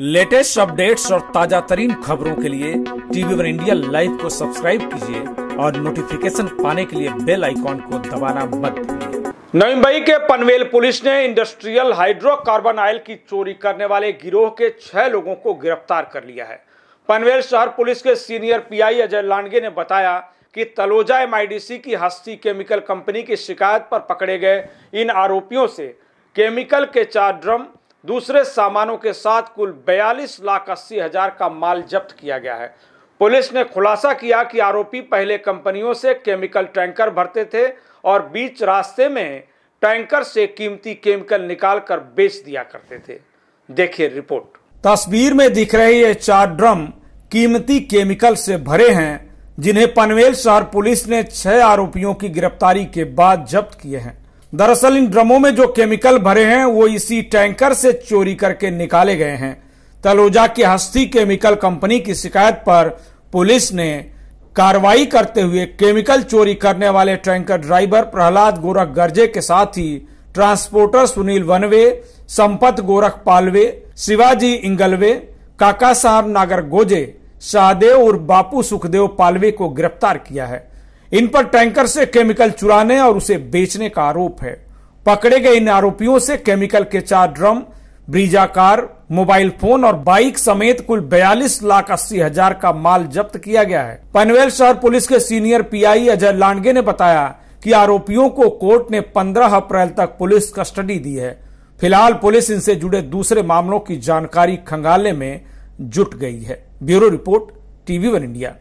latest updates और ताजा तरीन खबरों के लिए टीवी वन इंडिया लाइव को सब्सक्राइब कीजिए और नोटिफिकेशन पाने के लिए बेल आइकॉन को दबाना मत नवी के पनवेल पुलिस ने इंडस्ट्रियल हाइड्रोकार्बन ऑयल की चोरी करने वाले गिरोह के छह लोगों को गिरफ्तार कर लिया है पनवेल शहर पुलिस के सीनियर पीआई अजय लांडगे ने बताया कि तलोजा एमआईडीसी की हस्ती केमिकल कंपनी की शिकायत पर पकड़े गए इन आरोपियों से केमिकल के चार ड्रम दूसरे सामानों के साथ कुल बयालीस लाख अस्सी हजार का माल जब्त किया गया है पुलिस ने खुलासा किया कि आरोपी पहले कंपनियों से केमिकल टैंकर भरते थे और बीच रास्ते में टैंकर से कीमती केमिकल निकाल कर बेच दिया करते थे देखिए रिपोर्ट तस्वीर में दिख रहे ये चार ड्रम कीमती केमिकल से भरे हैं जिन्हें पनवेल शहर पुलिस ने छह आरोपियों की गिरफ्तारी के बाद जब्त किए हैं दरअसल इन ड्रमों में जो केमिकल भरे हैं वो इसी टैंकर से चोरी करके निकाले गए हैं तलोजा की हस्ती केमिकल कंपनी की शिकायत पर पुलिस ने कार्रवाई करते हुए केमिकल चोरी करने वाले टैंकर ड्राइवर प्रहलाद गोरख गर्जे के साथ ही ट्रांसपोर्टर सुनील वनवे संपत गोरख पालवे शिवाजी इंगलवे काका साहब नागर गोजे शाहदेव और बापू सुखदेव पालवे को गिरफ्तार किया है इन पर टैंकर से केमिकल चुराने और उसे बेचने का आरोप है पकड़े गए इन आरोपियों से केमिकल के चार drum Brezza car mobile phone और बाइक समेत कुल बयालीस लाख अस्सी हजार का माल जब्त किया गया है पनवेल शहर पुलिस के सीनियर पीआई अजय लांडगे ने बताया कि आरोपियों को कोर्ट ने 15 अप्रैल तक पुलिस कस्टडी दी है फिलहाल पुलिस इनसे जुड़े दूसरे मामलों की जानकारी खंगालने में जुट गई है bureau report TV one India